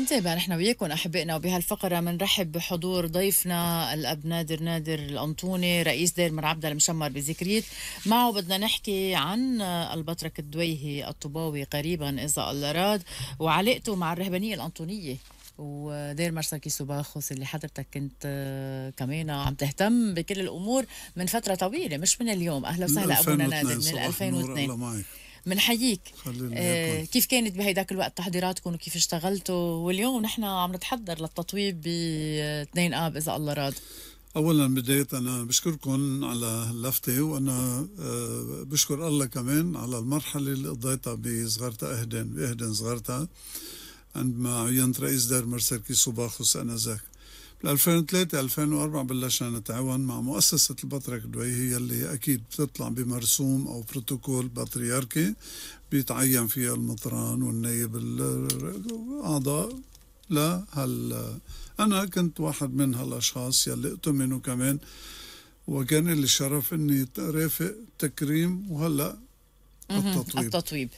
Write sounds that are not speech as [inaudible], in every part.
بنتابع نحن وياكم احبائنا وبهالفقره بنرحب بحضور ضيفنا الاب نادر نادر الانطوني رئيس دير مرعبده المشمر بذكريت معه بدنا نحكي عن البطرك الدويهي الطباوي قريبا اذا الله راد وعلاقته مع الرهبانيه الانطونيه ودير مرسكي سوباخوس اللي حضرتك كنت آه، كمان عم تهتم بكل الامور من فتره طويله مش من اليوم اهلا وسهلا ابونا نادر من 2002 معك بنحييك آه كيف كانت بهيداك الوقت تحضيراتكم وكيف اشتغلتوا واليوم نحن عم نتحضر للتطويب ب 2 آه، اب اذا الله راد اولا بدايه انا بشكركم على اللفته وانا آه، بشكر الله كمان على المرحله اللي قضيتها بصغرتها اهدن باهدن صغرتها عندما عينت رئيس دار مرسركي صباخوس انذاك بال 2003 2004 بلشنا نتعاون مع مؤسسه البطرك دبي هي اللي اكيد بتطلع بمرسوم او بروتوكول بطريركي بيتعين فيها المطران والنائب الاعضاء هل انا كنت واحد من هالاشخاص يلي اؤتمنوا كمان وكان لي الشرف اني رافق تكريم وهلا التطويب التطويب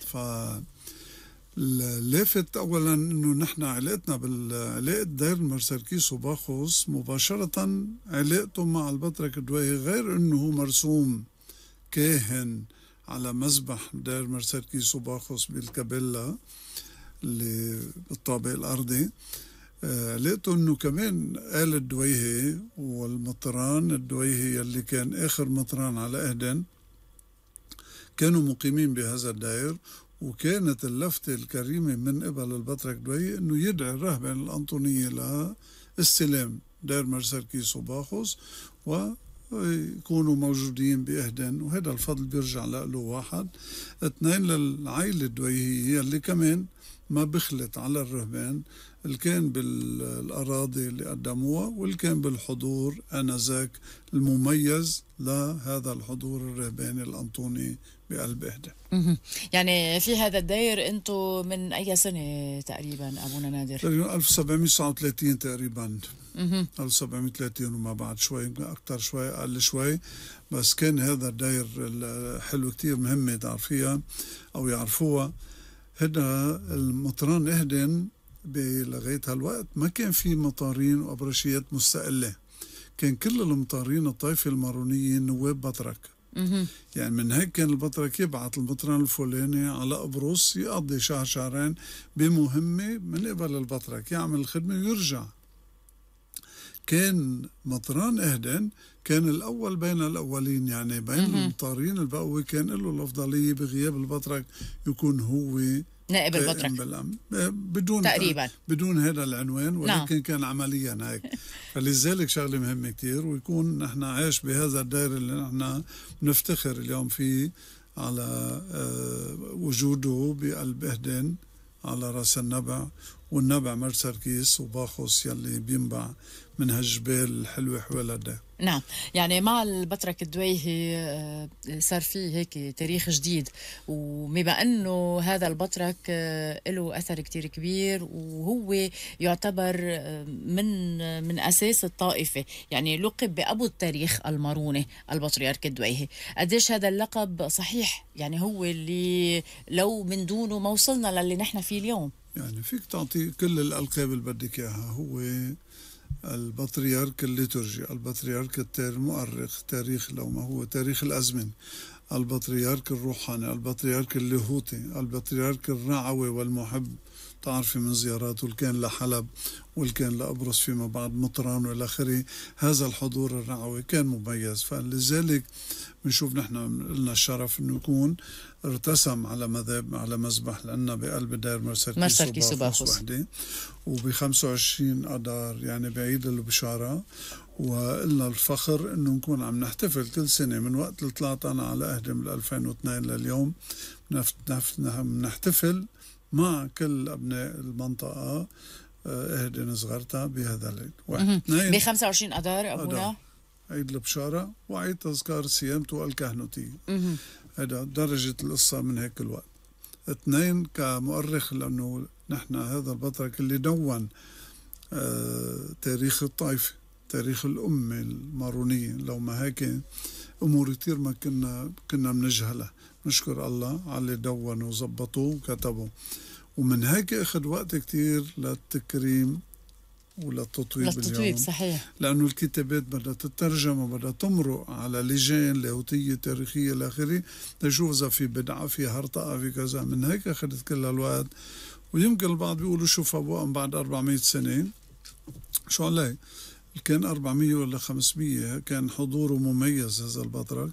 اللافت اولا انه نحن علاقتنا بالعلاقه دير المرسركيس وباخوس مباشره علاقته مع البطرك الدويهي غير انه هو مرسوم كاهن على مذبح دير مرسركيس وباخوس بالكابيلا اللي بالطابق الارضي علاقته انه كمان آل الدويهي والمطران الدويهي يلي كان اخر مطران على اهدن كانوا مقيمين بهذا الدير وكانت اللفتة الكريمة من قبل البطرك دوي أنه يدعي الرهبة الأنطونية لاستلام دير مرسل مرسركيس وباخوس ويكونوا موجودين بإهدن وهذا الفضل بيرجع له واحد اثنين للعائلة الدويهية اللي كمان ما بخلت على الرهبان اللي كان بالأراضي اللي قدموها واللي كان بالحضور آنذاك المميز لهذا الحضور الرهباني الأنطوني بقلب إهدى يعني في هذا الدير أنتم من أي سنة تقريبا أبونا نادر؟ تقريبا 1739 تقريبا 1730 وما بعد شوي يمكن أكثر شوي أقل شوي بس كان هذا الدير حلو كتير مهمة تعرفيها أو يعرفوها هذا المطران إهدن لغاية هالوقت ما كان في مطارين وأبرشيات مستقلة كان كل المطارين الطائفة المارونية نواب بطرك يعني من هيك كان البطرك يبعث المطران الفلاني على قبرص يقضي شهر شهرين بمهمة من قبل البطرك يعمل الخدمة ويرجع كان مطران اهدن كان الاول بين الاولين يعني بين المطارين البقوي كان له الافضليه بغياب البطرك يكون هو نائب البطرك بدون تقريبا بدون هذا العنوان نعم. ولكن نعم. كان عمليا هيك [laughs] فلذلك شغله مهمه كثير ويكون نحن عايش بهذا الدائر اللي نحن بنفتخر اليوم فيه على آه، وجوده بقلب اهدن على راس النبع والنبع مر سركيس وباخوس يلي بينبع من هالجبال الحلوة حوالي نعم يعني مع البطرك الدويهي آه، صار في هيك تاريخ جديد وبما انه هذا البطرك آه، له اثر كتير كبير وهو يعتبر آه، من من اساس الطائفه يعني لقب بابو التاريخ الماروني البطريرك الدويهي قديش هذا اللقب صحيح يعني هو اللي لو من دونه ما وصلنا للي نحن فيه اليوم يعني فيك تعطي كل الألقاب اللي بدك إياها هو البطريرك الليتورجي البطريرك المؤرخ تاريخ لو ما هو تاريخ الأزمن البطريرك الروحاني البطريرك اللاهوتي البطريرك الرعوي والمحب بتعرفي من زياراته الكان لحلب والكان لأبرص فيما بعد مطران والى اخره هذا الحضور الرعوي كان مميز فلذلك بنشوف نحن لنا الشرف انه يكون ارتسم على مذاب على مذبح لنا بقلب دار مرسل سوباخوس وحده وب 25 اذار يعني بعيد البشاره وإلنا الفخر انه نكون عم نحتفل كل سنه من وقت اللي طلعت انا على اهدم 2002 لليوم نحتفل مع كل أبناء المنطقة آه، اهدن صغرتها بهذا الليل واحد ب 25 اذار أبونا عيد البشارة وعيد تذكار صيامته الكهنوتية هذا درجة القصة من هيك الوقت اثنين كمؤرخ لأنه نحن هذا البطرك اللي دون آه تاريخ الطائفة تاريخ الأمة المارونية لو ما هيك أمور كثير ما كنا كنا بنجهلها نشكر الله على اللي دونوا وظبطوه وكتبوا ومن هيك أخذ وقت كثير للتكريم وللتطويب للتطويب اليوم صحيح لأنه الكتابات بدها تترجم وبدها تمرق على لجان لاهوتية تاريخية إلى آخره لشوف إذا في بدعة في هرطقة في كذا من هيك أخذت كل الوقت ويمكن البعض بيقولوا شوف أبوهم بعد 400 سنة شو عليه كان 400 ولا 500 كان حضوره مميز هذا البطرك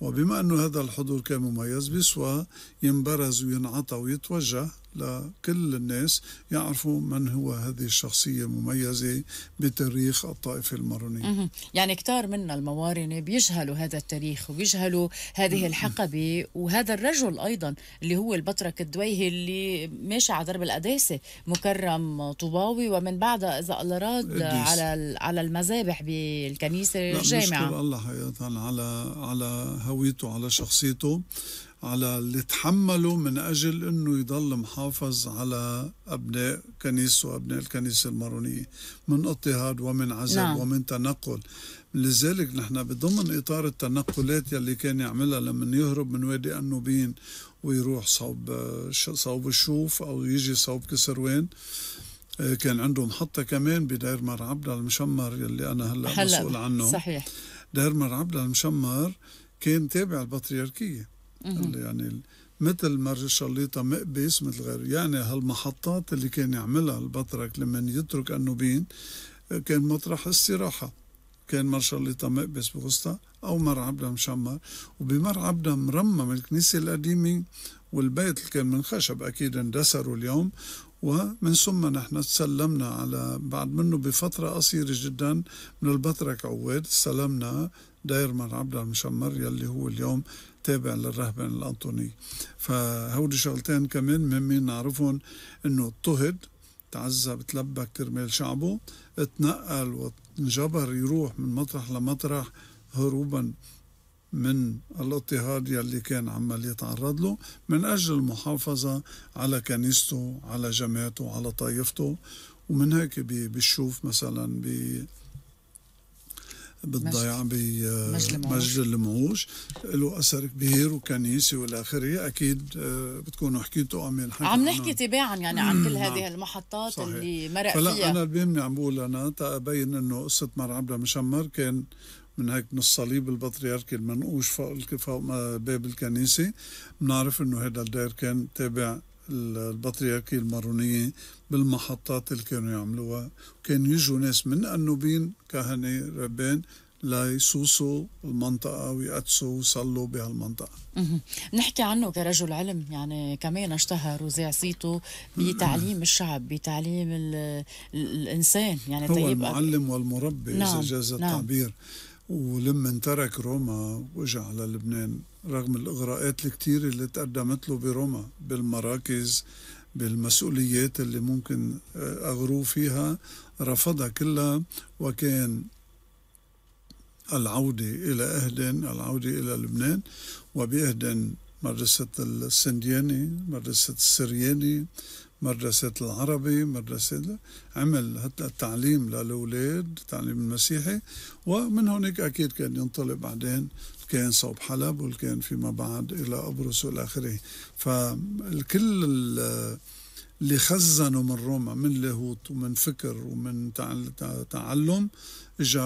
وبما أنه هذا الحضور كان مميز بيسوى ينبرز وينعطى ويتوجه لكل الناس يعرفوا من هو هذه الشخصية المميزة بتاريخ الطائفة المارونية يعني كتار منا الموارنة بيجهلوا هذا التاريخ وبيجهلوا هذه الحقبة وهذا الرجل أيضا اللي هو البطرك الدويهي اللي ماشي على درب القداسة مكرم طوباوي ومن بعدها إذا الله راد على على المذابح بالكنيسة الجامعة الله حقيقة على على هويته على شخصيته على اللي تحمله من أجل أنه يضل محافظ على أبناء كنيسة وأبناء الكنيسة المارونية من اضطهاد ومن عزل نعم. ومن تنقل لذلك نحن بضمن إطار التنقلات يلي كان يعملها لما يهرب من وادي النوبين ويروح صوب صوب الشوف أو يجي صوب كسروان آه، كان عنده محطة كمان بدير عبد المشمر يلي أنا هلأ مسؤول عنه صحيح دير عبد المشمر كان تابع البطريركية اللي يعني مثل مرج الشليطه مقبس مثل غيره يعني هالمحطات اللي كان يعملها البطرك لما يترك النوبين كان مطرح استراحه كان الشليطه مقبس بغسطة أو مرعبنا مشمر وبمرعبنا مرمم الكنيسة القديمة والبيت اللي كان من خشب أكيد اندسروا اليوم ومن ثم نحن تسلمنا على بعد منه بفترة قصيرة جدا من البطرك عواد استلمنا داير من عبد المشمر يلي هو اليوم تابع للرهبان الأنطوني فهودي شغلتين كمان مهمين نعرفهم انه اضطهد تعذب تلبى كرمال شعبه اتنقل وانجبر يروح من مطرح لمطرح هروبا من الاضطهاد يلي كان عمال يتعرض له من أجل المحافظة على كنيسته على جماعته على طائفته ومن هيك بشوف مثلا ب بالضيعة بمسجد المعوش له أثر كبير وكنيسة والى اخره أكيد آه، بتكونوا حكيتوا عم ينحكي عم نحكي تباعا يعني عن كل نعم. هذه المحطات صحيح. اللي مرق فلا فيها أنا اللي بيهمني عم بقول أنا تأبين أنه قصة مر عبلة مشمر كان من هيك من الصليب البطريركي المنقوش فوق فوق باب الكنيسة بنعرف أنه هذا الدير كان تابع البطريركية المارونية بالمحطات اللي كانوا يعملوها وكان يجوا ناس من أنوبين كهنة ربان ليسوسوا المنطقة ويقدسوا ويصلوا بهالمنطقة نحكي عنه كرجل علم يعني كمان اشتهر وزع صيته [clears throat] بتعليم الشعب بتعليم الإنسان يعني هو طيب، المعلم والمربي نعم. إذا جاز نعم. التعبير نعم. ولما ترك روما وجع على لبنان رغم الإغراءات الكتير اللي تقدمت له بروما بالمراكز بالمسؤوليات اللي ممكن آه، أغروه فيها رفضها كلها وكان العودة إلى أهدن العودة إلى لبنان وبأهدن مدرسة السندياني مدرسة السرياني مدرسة العربي مدرسة عمل حتى التعليم للأولاد التعليم المسيحي ومن هناك أكيد كان ينطلق بعدين كان صوب حلب والكان فيما بعد إلى قبرص وإلى آخره فالكل اللي خزنوا من روما من لاهوت ومن فكر ومن تعلم اجا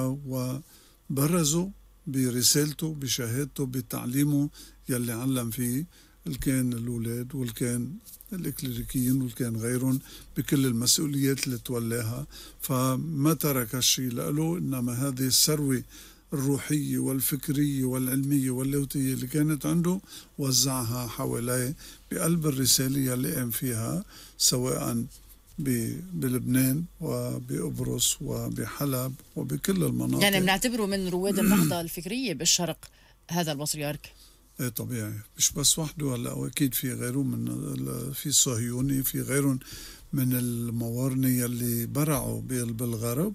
وبرزوا برسالته بشهادته بتعليمه يلي علم فيه الكان الأولاد والكان الإكليريكيين والكان غيرهم بكل المسؤوليات اللي تولاها فما ترك الشيء لأله إنما هذه الثروة الروحية والفكرية والعلمية واللاهوتية اللي كانت عنده وزعها حواليه بقلب الرسالة اللي قام فيها سواء بلبنان وبقبرص وبحلب وبكل المناطق يعني بنعتبره من رواد النهضة الفكرية بالشرق هذا البطريرك ايه طبيعي مش بس وحده هلا اكيد في غيره من في الصهيوني في غيرهم من الموارنه اللي برعوا بالغرب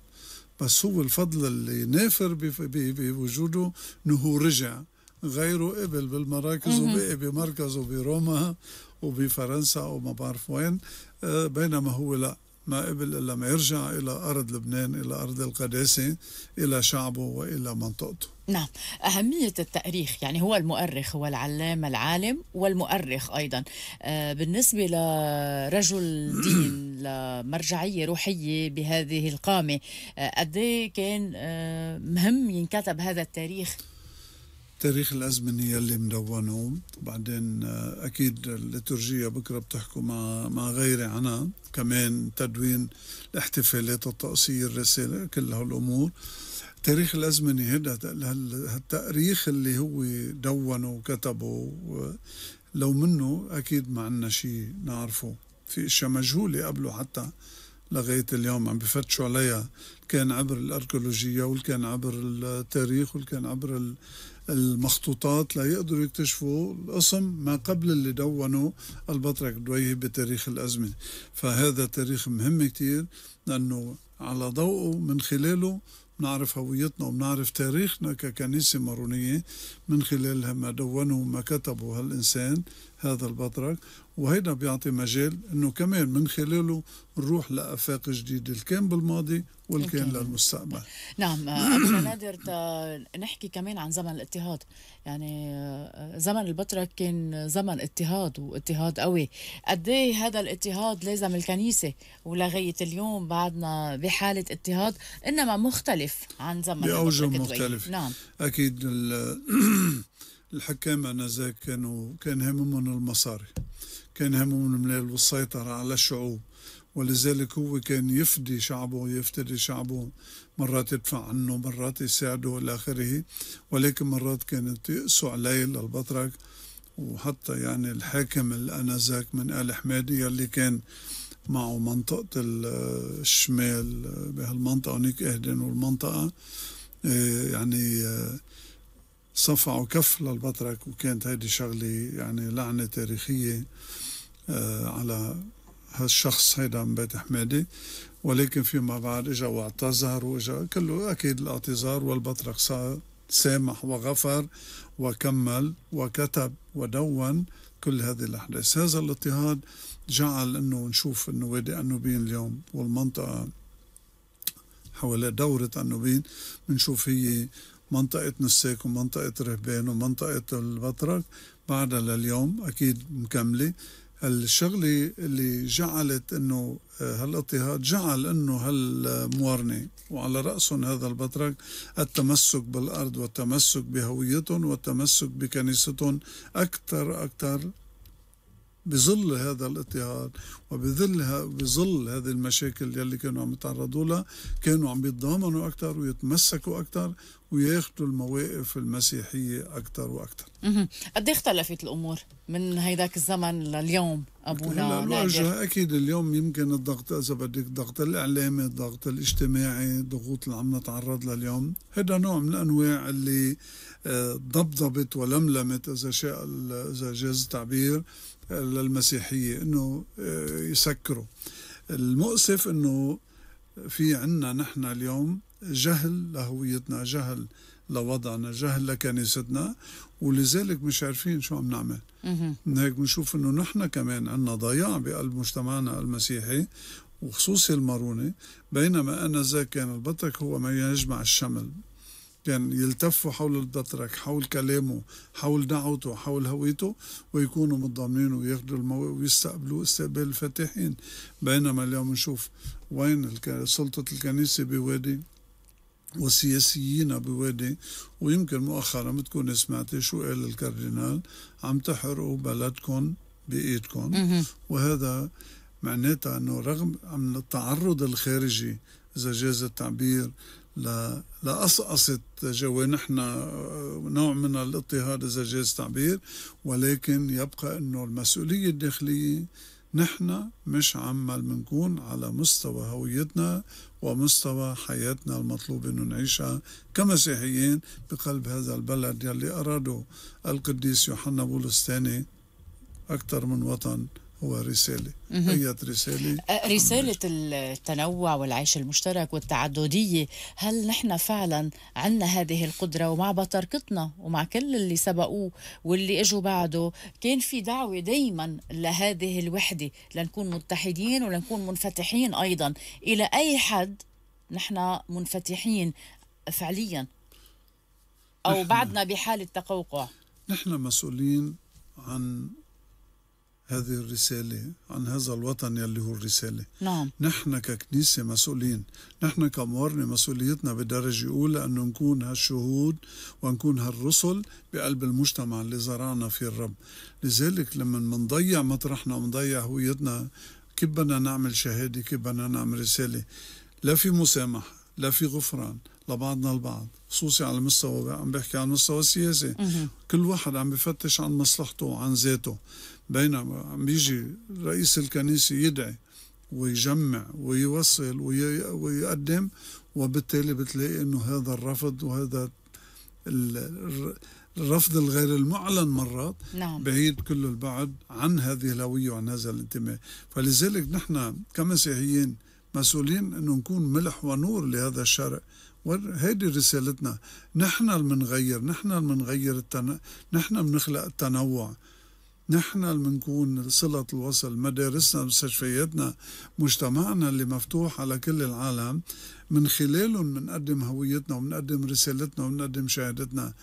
بس هو الفضل اللي نافر بوجوده انه هو رجع غيره قبل بالمراكز وبقي بمركزه بروما وبفرنسا وما بعرف وين آه، بينما هو لا ما قبل إلا ما يرجع إلى أرض لبنان إلى أرض القداسة إلى شعبه وإلى منطقته نعم أهمية التأريخ يعني هو المؤرخ هو العلام العالم والمؤرخ أيضا آه، بالنسبة لرجل [clears throat] دين لمرجعية روحية بهذه القامة آه، قد إيه كان آه، مهم ينكتب هذا التاريخ تاريخ الأزمنة يلي مدونه وبعدين آه، أكيد الليتورجية بكرة بتحكوا مع, مع غيري عنها كمان تدوين الاحتفالات الطقسية الرسالة كل هالأمور تاريخ الأزمنة هذا هالتاريخ اللي هو دونه وكتبه لو منه أكيد ما عنا شيء نعرفه في اشياء مجهولة قبله حتى لغاية اليوم عم بفتشوا عليها كان عبر الأركولوجية والكان عبر التاريخ والكان عبر المخطوطات ليقدروا يكتشفوا القسم ما قبل اللي دونوا البطرك دويه بتاريخ الأزمة فهذا تاريخ مهم كتير لأنه على ضوءه من خلاله بنعرف هويتنا وبنعرف تاريخنا ككنيسة مارونية من خلال ما دونه ما كتبه هالإنسان هذا البطرك وهيدا بيعطي مجال انه كمان من خلاله نروح لافاق جديده اللي كان بالماضي واللي كان للمستقبل نعم آه، نادر نحكي كمان عن زمن الاضطهاد يعني آه، زمن البطرك كان زمن اضطهاد واضطهاد قوي قد إيه هذا الاضطهاد لازم الكنيسه ولغايه اليوم بعدنا بحاله اضطهاد انما مختلف عن زمن باوجه مختلفه نعم اكيد [clears throat] الحكام انذاك كانوا كان همهم المصاري كان من المال والسيطرة على الشعوب ولذلك هو كان يفدي شعبه يفتدي شعبه مرات يدفع عنه مرات يساعده إلى آخره ولكن مرات كانت يقسوا عليه للبطرك وحتى يعني الحاكم الأنذاك من آل حمادي اللي كان معه منطقة الشمال بهالمنطقة ونيك أهدن والمنطقة آه، يعني آه، صفعوا كف للبطرك وكانت هيدي شغلة يعني لعنة تاريخية آه، على هالشخص هيدا من بيت حمادي ولكن فيما بعد اجا واعتذر واجا كله اكيد الاعتذار والبطرق سامح وغفر وكمل وكتب ودون كل هذه الاحداث، هذا الاضطهاد جعل انه نشوف انه وادي النوبين اليوم والمنطقه حوالي دورة النوبين بنشوف هي منطقة نساك ومنطقة رهبان ومنطقة البطرك بعدها لليوم أكيد مكملة الشغله اللي جعلت انه آه، هالاضطهاد جعل انه هالموارنه وعلى راسهم هذا البطرك التمسك بالارض والتمسك بهويتهم والتمسك بكنيستهم اكثر اكثر بظل هذا الاضطهاد وبظل بظل هذه المشاكل يلي كانوا عم يتعرضوا لها كانوا عم يتضامنوا اكثر ويتمسكوا اكثر وياخذوا المواقف المسيحيه اكثر واكثر. قد إيه اختلفت الامور من هيداك الزمن لليوم ابونا الواجهه اكيد اليوم يمكن الضغط اذا بدك الضغط الاعلامي، الضغط الاجتماعي، الضغوط اللي عم نتعرض لها اليوم، هذا نوع من الانواع اللي آه، ضبضبت ولملمت اذا شاء اذا جاز التعبير للمسيحيه انه آه، يسكروا. المؤسف انه في عنا نحن اليوم جهل لهويتنا جهل لوضعنا جهل لكنيستنا ولذلك مش عارفين شو عم نعمل من هيك بنشوف انه نحن كمان عندنا ضياع بقلب مجتمعنا المسيحي وخصوصي الماروني بينما أنا كان البطرك هو ما يجمع الشمل كان يلتفوا حول البطرك حول كلامه حول دعوته حول هويته ويكونوا متضامنين وياخذوا المو... ويستقبلوا استقبال الفاتحين بينما اليوم نشوف وين سلطة الكنيسة بوادي وسياسيين بوادي ويمكن مؤخرا بتكون سمعتي شو قال الكاردينال عم تحرقوا بلدكم بايدكم وهذا معناتها انه رغم عن التعرض الخارجي اذا جاز التعبير لقصقصة جوانحنا آه، نوع من الاضطهاد اذا جاز التعبير ولكن يبقى انه المسؤوليه الداخليه نحن مش عمال منكون على مستوى هويتنا ومستوى حياتنا المطلوب أن نعيشها كمسيحيين بقلب هذا البلد يلي أرادوا القديس يوحنا بولس الثاني أكثر من وطن هو رسالة أي رسالة أه، رسالة التنوع والعيش المشترك والتعددية هل نحن فعلا عندنا هذه القدرة ومع بطركتنا ومع كل اللي سبقوه واللي اجوا بعده كان في دعوة دايما لهذه الوحدة لنكون متحدين ولنكون منفتحين أيضا إلى أي حد نحن منفتحين فعليا أو نحن بعدنا بحالة تقوقع نحن مسؤولين عن هذه الرسالة عن هذا الوطن يلي هو الرسالة نعم نحن ككنيسة مسؤولين نحن كمورنة مسؤوليتنا بدرجة أولى أن نكون هالشهود ونكون هالرسل بقلب المجتمع اللي زرعنا فيه الرب لذلك لما منضيع مطرحنا ومنضيع هويتنا كيف بدنا نعمل شهادة كيف بدنا نعمل رسالة لا في مسامحة لا في غفران لبعضنا البعض خصوصي على المستوى عم بحكي على المستوى السياسي كل واحد عم بفتش عن مصلحته وعن ذاته بينما عم بيجي رئيس الكنيسة يدعي ويجمع ويوصل ويقدم وبالتالي بتلاقي انه هذا الرفض وهذا الرفض الغير المعلن مرات نعم. بعيد كل البعد عن هذه الهوية وعن هذا الانتماء فلذلك نحن كمسيحيين مسؤولين أنه نكون ملح ونور لهذا الشرع وهيدي رسالتنا نحن المنغير نحن المنغير التن... نحن بنخلق التنوع نحن اللي بنكون صلة الوصل مدارسنا مستشفياتنا مجتمعنا اللي مفتوح على كل العالم من خلالهم بنقدم هويتنا وبنقدم رسالتنا وبنقدم شهادتنا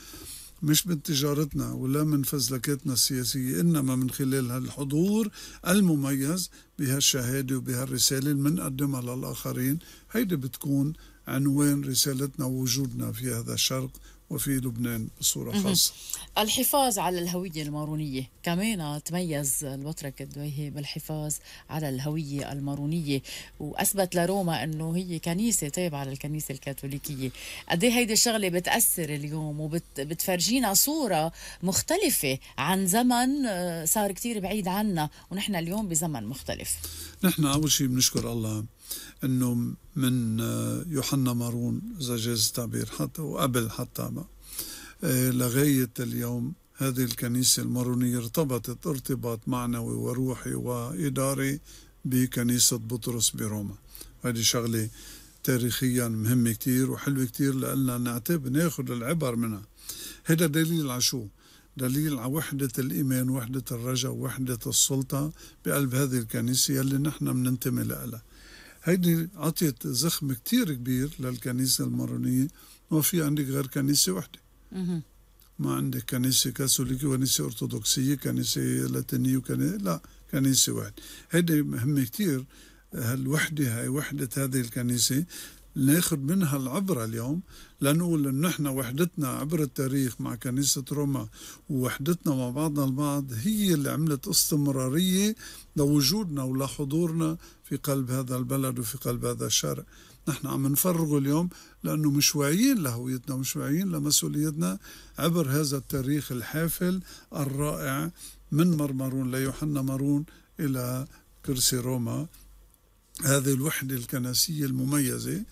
مش من تجارتنا ولا من فزلكاتنا السياسية إنما من خلال هالحضور المميز بهالشهادة وبهالرسالة اللي بنقدمها للآخرين هيدي بتكون عنوان رسالتنا ووجودنا في هذا الشرق وفي لبنان بصورة خاصة الحفاظ على الهوية المارونية كمان تميز البطرك الدويهي بالحفاظ على الهوية المارونية وأثبت لروما أنه هي كنيسة تابعة للكنيسة الكاثوليكية قد ايه هيدي الشغلة بتأثر اليوم وبتفرجينا صورة مختلفة عن زمن آه، صار كتير بعيد عنا ونحن اليوم بزمن مختلف نحن أول شيء بنشكر الله انه من آه، يوحنا مارون اذا جاز التعبير حتى وقبل حتى ما آه، لغايه اليوم هذه الكنيسه المارونيه ارتبطت ارتباط معنوي وروحي واداري بكنيسه بطرس بروما هذه شغله تاريخيا مهمة كتير وحلوة كتير لأننا نعتب ناخد العبر منها هذا دليل على شو؟ دليل على وحدة الإيمان وحدة الرجاء وحدة السلطة بقلب هذه الكنيسة اللي نحن بننتمي لها هيدي عطيت زخم كتير كبير للكنيسة المارونية ما في عندك غير كنيسة واحدة ما عندك كنيسة كاثوليكية وكنيسة أرثوذكسية كنيسة لاتينية وكنيسة لا كنيسة واحدة هيدي مهمة كتير هالوحدة هاي وحدة هذه الكنيسة ناخذ منها العبره اليوم لنقول ان نحن وحدتنا عبر التاريخ مع كنيسه روما ووحدتنا مع بعضنا البعض هي اللي عملت استمراريه لوجودنا ولحضورنا في قلب هذا البلد وفي قلب هذا الشارع نحن عم نفرغه اليوم لأنه مش واعيين لهويتنا ومش واعيين لمسؤوليتنا عبر هذا التاريخ الحافل الرائع من مرمرون ليوحنا مارون إلى كرسي روما هذه الوحدة الكنسية المميزة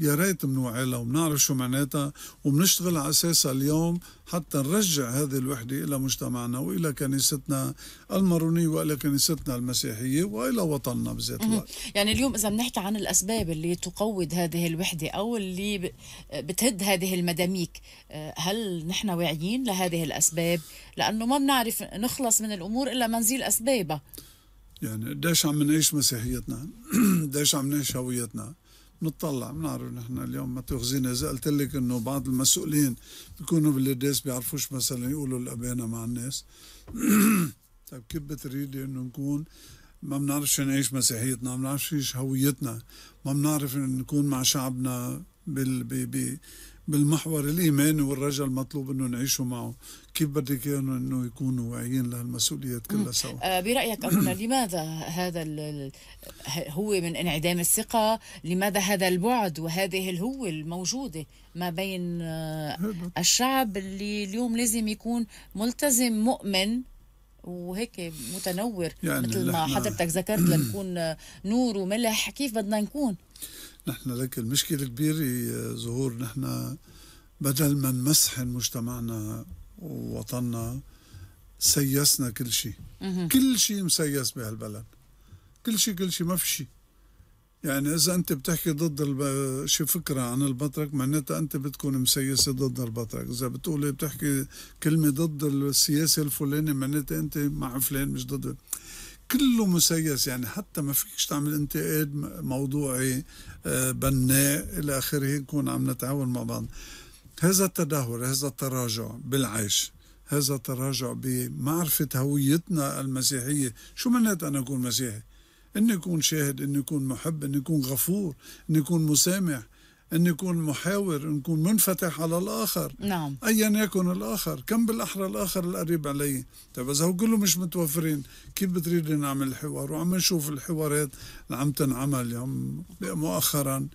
يا ريت بنوعي لها وبنعرف شو معناتها وبنشتغل على اساسها اليوم حتى نرجع هذه الوحده الى مجتمعنا والى كنيستنا المارونيه والى كنيستنا المسيحيه والى وطننا بذات الوقت. يعني اليوم اذا بنحكي عن الاسباب اللي تقوض هذه الوحده او اللي بتهد هذه المداميك، آه، هل نحن واعيين لهذه الاسباب؟ لانه ما بنعرف نخلص من الامور الا منزيل اسبابها. يعني قديش عم نعيش مسيحيتنا [clears throat] قديش عم نعيش هويتنا بنطلع بنعرف نحن اليوم ما تخزينا اذا قلت لك انه بعض المسؤولين بيكونوا بالقداس بيعرفوش مثلا يقولوا الابانا مع الناس [clears throat] طيب كيف بتريدي انه نكون ما بنعرفش نعيش مسيحيتنا ما بنعرفش نعيش هويتنا ما بنعرف نكون مع شعبنا بال بي بي بالمحور الايماني والرجل المطلوب انه نعيشوا معه كيف بدك اياهم انه يكونوا واعيين لهالمسؤوليات كلها سوا آه، برايك ابونا لماذا هذا هو من انعدام الثقه لماذا هذا البعد وهذه الهوه الموجوده ما بين آه، الشعب اللي اليوم لازم يكون ملتزم مؤمن وهيك متنور يعني مثل ما حضرتك ذكرت لنكون آه، نور وملح كيف بدنا نكون نحن لك المشكله الكبيرة ظهور نحن بدل ما نمسحن مجتمعنا ووطننا سيسنا كل شيء كل شيء مسيس بهالبلد كل شيء كل شيء ما في شيء يعني اذا انت بتحكي ضد الب... شي فكره عن البطرك معناتها انت بتكون مسيسه ضد البطرك اذا بتقولي بتحكي كلمه ضد السياسه الفلاني معناتها انت مع فلان مش ضد كله مسيس يعني حتى ما فيكش تعمل انتقاد موضوعي آه، بناء الى اخره نكون عم نتعاون مع بعض هذا التدهور هذا التراجع بالعيش هذا التراجع بمعرفة هويتنا المسيحية شو معناتها أنا أكون مسيحي إني أكون شاهد إني أكون محب إني أكون غفور إني أكون مسامح أن يكون محاور يكون منفتح على الآخر نعم أيا يكن الآخر كم بالأحرى الآخر القريب علي طيب إذا هو كله مش متوفرين كيف بتريد نعمل الحوار وعم نشوف الحوارات اللي عم تنعمل يوم مؤخرا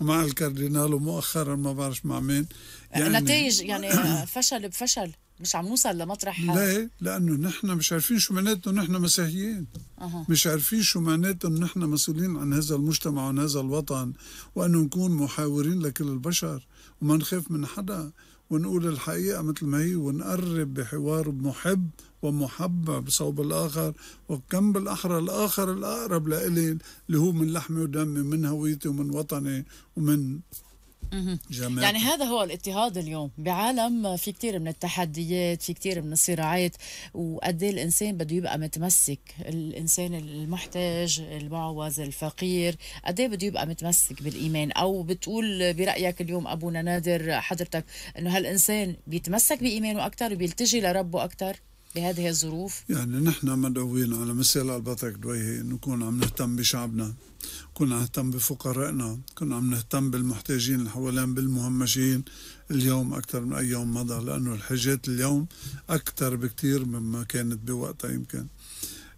مع الكاردينال ومؤخرا ما بعرف مع مين يعني نتائج يعني, يعني [clears throat] فشل بفشل مش عم نوصل لمطرح ليه؟ لانه نحن مش عارفين شو معناته نحن مسيحيين أه. مش عارفين شو معناته نحن مسؤولين عن هذا المجتمع وعن هذا الوطن وانه نكون محاورين لكل البشر وما نخاف من حدا ونقول الحقيقه مثل ما هي ونقرب بحوار محب ومحبة بصوب الآخر وكم بالأحرى الآخر الأقرب لإلي اللي هو من لحمي ودمي من هويتي ومن وطني ومن جميل. يعني هذا هو الاضطهاد اليوم بعالم في كثير من التحديات في كثير من الصراعات وقد إيه الانسان بده يبقى متمسك الانسان المحتاج المعوز الفقير قد إيه بده يبقى متمسك بالايمان او بتقول برايك اليوم ابونا نادر حضرتك انه هالانسان بيتمسك بايمانه اكثر وبيلتجي لربه اكثر بهذه الظروف؟ يعني نحن مدعوين على مثال البطرك دويهي نكون عم نهتم بشعبنا كنا نهتم بفقرائنا كنا عم نهتم بالمحتاجين اللي حوالين بالمهمشين اليوم أكثر من أي يوم مضى لأنه الحاجات اليوم أكثر بكثير مما كانت بوقتها يمكن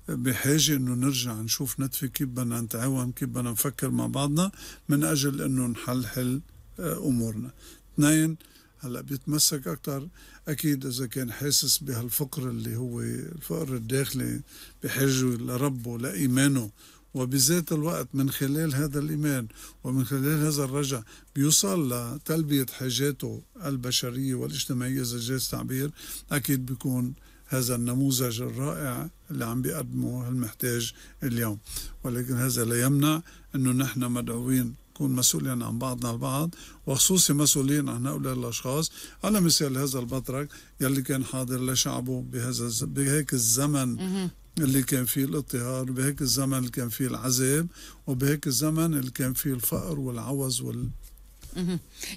بحاجة أنه نرجع نشوف ندفي كيف بدنا نتعاون كيف بدنا نفكر مع بعضنا من أجل أنه نحلحل آه، أمورنا اثنين هلا بيتمسك أكثر أكيد إذا كان حاسس بهالفقر اللي هو الفقر الداخلي بحاجة لربه لإيمانه وبذات الوقت من خلال هذا الإيمان ومن خلال هذا الرجع بيوصل لتلبية حاجاته البشرية والاجتماعية إذا جاز تعبير أكيد بيكون هذا النموذج الرائع اللي عم بيقدمه المحتاج اليوم ولكن هذا لا يمنع أنه نحن مدعوين نكون مسؤولين عن بعضنا البعض وخصوصي مسؤولين عن هؤلاء الأشخاص على مثال هذا البطرك يلي كان حاضر لشعبه بهذا بهيك الزمن اللي كان فيه الاضطهاد وبهيك الزمن اللي كان فيه العذاب وبهيك الزمن اللي كان فيه الفقر والعوز وال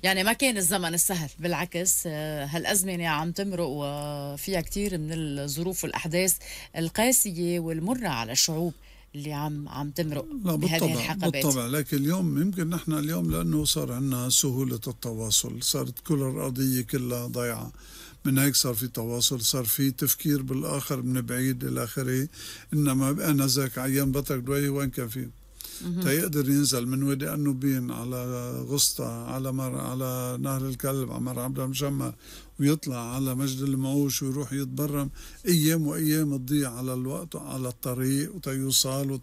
يعني ما كان الزمن السهل بالعكس آه، هالأزمنة عم تمرق وفيها كتير من الظروف والأحداث القاسية والمرة على الشعوب اللي عم عم تمرق لا بهذه الحقبات بالطبع لكن اليوم يمكن نحن اليوم لانه صار عندنا سهوله التواصل صارت كل الارضيه كلها ضيعه من هيك صار في تواصل صار في تفكير بالاخر من بعيد الى اخره انما انا ذاك عيان بطل دوي وين كان فيه تيقدر ينزل من وادي أنوبين على غسطة على مر على نهر الكلب على مر عبد المجمع ويطلع على مجد المعوش ويروح يتبرم أيام وأيام تضيع على الوقت وعلى الطريق وتيوصل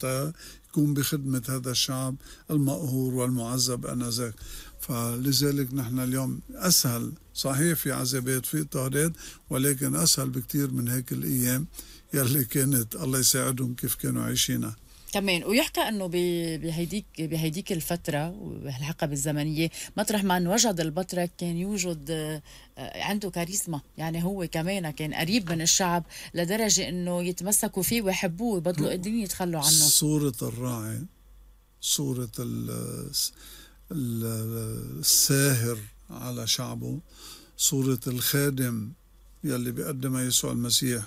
يكون بخدمة هذا الشعب المقهور والمعذب أنذاك فلذلك نحن اليوم أسهل صحيح في عذابات في اضطهادات ولكن أسهل بكثير من هيك الأيام يلي كانت الله يساعدهم كيف كانوا عايشينها كمان ويحكى انه بهيديك بهيديك الفتره وبهالحقبه الزمنيه مطرح ما انوجد البطرك كان يوجد آه، عنده كاريزما يعني هو كمان كان قريب من الشعب لدرجه انه يتمسكوا فيه ويحبوه ويبطلوا قادرين يتخلوا عنه صوره الراعي صوره الساهر على شعبه صوره الخادم يلي بيقدمها يسوع المسيح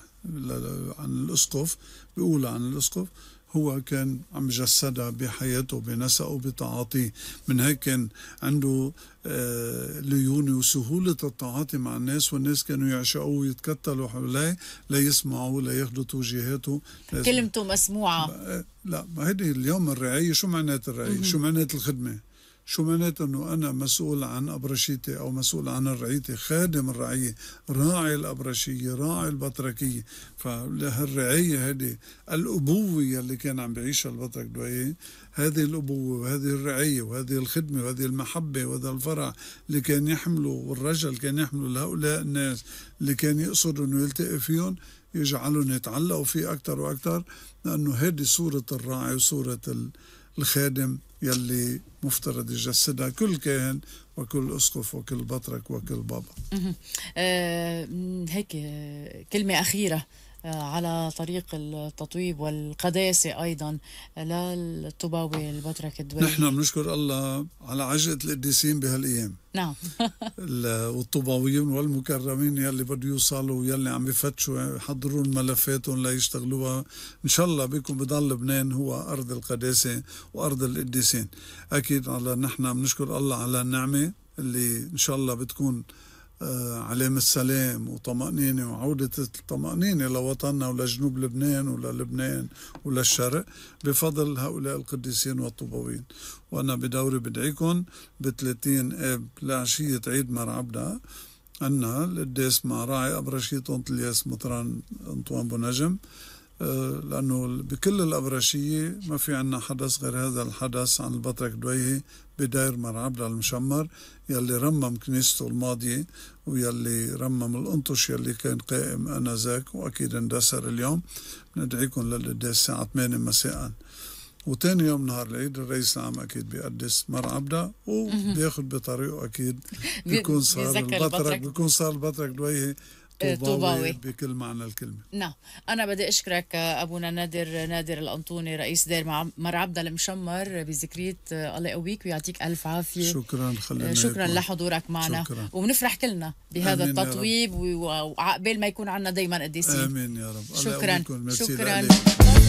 عن الاسقف بيقول عن الاسقف هو كان عم يجسدها بحياته بنسقه بتعاطيه من هيك كان عنده آه، ليونة وسهولة التعاطي مع الناس والناس كانوا يعشقوه ويتكتلوا حواليه ليسمعوا لياخذوا توجيهاته كلمته مسموعة آه، لا ما هيدي اليوم الرعاية شو معنات الرعاية شو معنات الخدمة شو معناته انه انا مسؤول عن ابرشيتي او مسؤول عن الرعيتي خادم الرعيه راعي الابرشيه راعي البطركيه فلهالرعيه هذه الابوه اللي كان عم بيعيشها البطرك دويه هذه الابوه وهذه الرعايه وهذه الخدمه وهذه المحبه وهذا الفرع اللي كان يحمله والرجل كان يحمله لهؤلاء الناس اللي كان يقصد انه يلتقي فيهم يجعلهم يتعلقوا فيه اكثر واكثر لانه هذه صوره الراعي وصوره ال الخادم يلي مفترض يجسدها كل كاهن وكل اسقف وكل بطرك وكل بابا. آه، هيك آه، كلمه اخيره آه، على طريق التطويب والقداسة أيضا للطباوي البطرك الدولي نحن بنشكر الله على عجقة القديسين بهالأيام نعم [laughs] والطباويين والمكرمين يلي بده يوصلوا يلي عم بفتشوا يحضروا ملفاتهم ليشتغلوها ان شاء الله بيكون بضل لبنان هو ارض القداسه وارض القديسين اكيد على نحن بنشكر الله على النعمه اللي ان شاء الله بتكون آه، علامة السلام وطمأنينة وعودة الطمأنينة لوطننا ولجنوب لبنان وللبنان وللشرق بفضل هؤلاء القديسين والطوبويين وأنا بدوري بدعيكم ب 30 آب لعشية عيد مرعبنا أنا القداس مع راعي أبرشيط أنطلياس مطران أنطوان نجم آه، لأنه بكل الأبرشية ما في عنا حدث غير هذا الحدث عن البطرك دويهي بدير مر عبد المشمر يلي رمم كنيسته الماضية ويلي رمم الأنطش يلي كان قائم آنذاك وأكيد اندثر اليوم ندعيكم للقداس الساعة 8 مساءً وتاني يوم نهار العيد الرئيس العام اكيد بيقدس مر عبده وبياخذ بطريقه اكيد [laughs] بيكون صار البطرك بيكون صار البطرك دويه طوباوي آه، بكل معنى الكلمة نعم أنا بدي أشكرك أبونا نادر نادر الأنطوني رئيس دير مرعبدة المشمر بذكريت آه، الله يقويك ويعطيك ألف عافية شكرا خلينا آه، شكرا لحضورك معنا شكرا. وبنفرح كلنا بهذا التطويب وعقبال ما يكون عنا دايما قديسين آمين يا رب شكرا شكرا, شكرا.